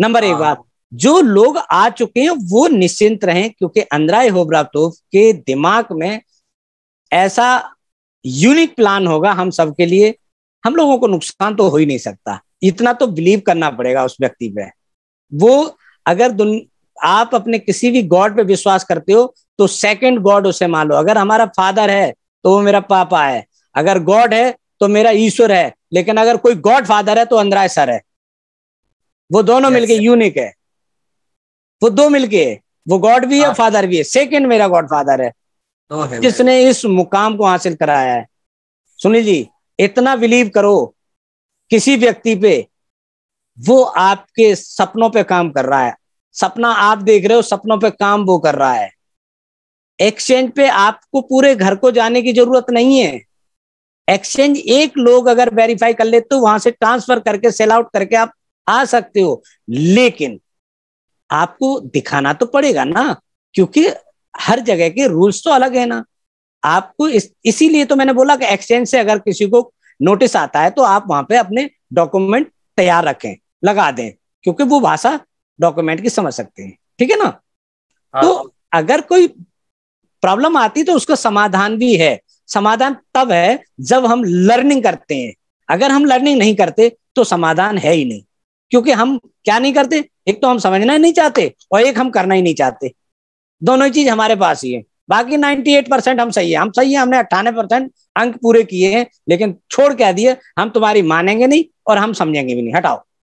Number एक हाँ। बात जो लोग आ चुके हैं वो निश्चिंत रहें क्योंकि अंद्राई होब्रातोव के दिमाग में ऐसा यूनिक प्लान होगा हम सबके लिए हम लोगों को नुकसान तो हो ही नहीं सकता इतना तो बिलीव करना पड़ेगा उस व्यक्ति पे वो अगर दुन आप अपने किसी भी गॉड पे विश्वास करते हो तो सेकंड गॉड उसे मान लो अगर हमारा फादर है तो वो मेरा पापा है अगर गॉड है तो मेरा ईश्वर है लेकिन अगर कोई गॉड फादर है तो अंद्राय सर है वो दोनों yes. मिलके यूनिक है वो दो मिलके है वो गॉड भी है फादर हाँ। भी है सेकंड मेरा गॉड फादर है जिसने तो इस मुकाम को हासिल कराया है सुनिए जी इतना बिलीव करो किसी व्यक्ति पे वो आपके सपनों पे काम कर रहा है सपना आप देख रहे हो सपनों पे काम वो कर रहा है एक्सचेंज पे आपको पूरे घर को जाने की जरूरत नहीं है एक्सचेंज एक लोग अगर वेरीफाई कर ले तो वहां से ट्रांसफर करके सेल आउट करके आप आ सकते हो लेकिन आपको दिखाना तो पड़ेगा ना क्योंकि हर जगह के रूल्स तो अलग है ना आपको इस इसीलिए तो मैंने बोला कि एक्सचेंज से अगर किसी को नोटिस आता है तो आप वहां पे अपने डॉक्यूमेंट तैयार रखें लगा दें क्योंकि वो भाषा डॉक्यूमेंट की समझ सकते हैं ठीक है ना हाँ। तो अगर कोई प्रॉब्लम आती तो उसका समाधान भी है समाधान तब है जब हम लर्निंग करते हैं अगर हम लर्निंग नहीं करते तो समाधान है ही नहीं क्योंकि हम क्या नहीं करते एक तो हम समझना ही नहीं चाहते और एक हम करना ही नहीं चाहते दोनों ही चीज हमारे पास ही है बाकी 98 परसेंट हम सही है हम सही है हमने अट्ठानवे परसेंट अंक पूरे किए हैं लेकिन छोड़ क्या दिए हम तुम्हारी मानेंगे नहीं और हम समझेंगे भी नहीं हटाओ